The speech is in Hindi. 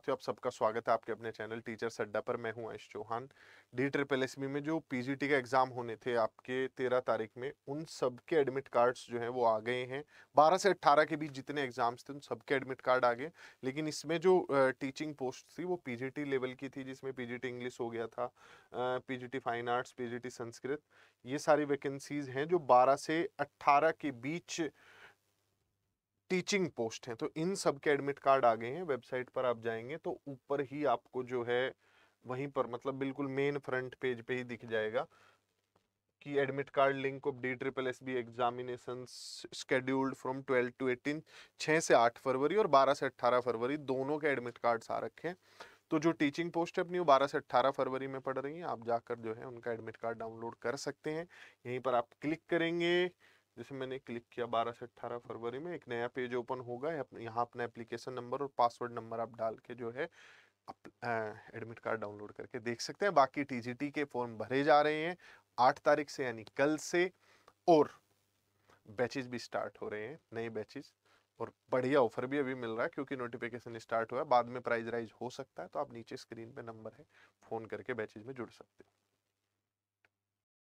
साथियों आप सबका स्वागत है आपके अपने चैनल टीचर अड्डा पर मैं हूं Ayush Chauhan D triple S में जो पीजीटी का एग्ज़ाम होने थे आपके तेरह तारीख में उन सब के एडमिट कार्ड्स जो हैं वो आ गए हैं बारह से अट्ठारह के बीच जितने एग्ज़ाम्स थे उन सब के एडमिट कार्ड आ गए लेकिन इसमें जो टीचिंग पोस्ट थी वो पी लेवल की थी जिसमें पी इंग्लिश हो गया था P fine arts P Sanskrit ये सारी वैकेंसीज़ हैं जो बारह से अट्ठारह के बीच टीचिंग पोस्ट हैं तो इन सब के एडमिट कार्ड आ गए हैं वेबसाइट पर आप जाएंगे तो ऊपर ही आपको जो है वहीं पर मतलब बिल्कुल मेन फ्रंट पेज पे ही दिख जाएगा कि admit card link of D triple S B examination scheduled from twelve to eighteen छः से आठ फरवरी और बारह से अट्ठारह फरवरी दोनों के एडमिट कार्ड्स आ रखे हैं तो जो टीचिंग पोस्ट है अपनी वो बारह से अट्ठारह फरवरी में पढ़ रही हैं आप जाकर जो है उनका एडमिट कार्ड डाउनलोड कर सकते हैं यहीं पर आप क्लिक करेंगे जैसे मैंने क्लिक किया 12 से 18 फरवरी में एक नया पेज ओपन होगा यहाँ अपना एप्लीकेशन नंबर और पासवर्ड नंबर आप डाल के जो है एडमिट कार्ड डाउनलोड करके देख सकते हैं बाकी टीजीटी के फॉर्म भरे जा रहे हैं आठ तारीख से यानी कल से और बैचेज भी स्टार्ट हो रहे हैं नए बैचेज और बढ़िया ऑफर भी अभी मिल रहा है क्योंकि नोटिफिकेशन स्टार्ट हुआ है बाद में प्राइज राइज हो सकता है तो आप नीचे स्क्रीन पे नंबर है फ़ोन करके बैचेज में जुड़ सकते हैं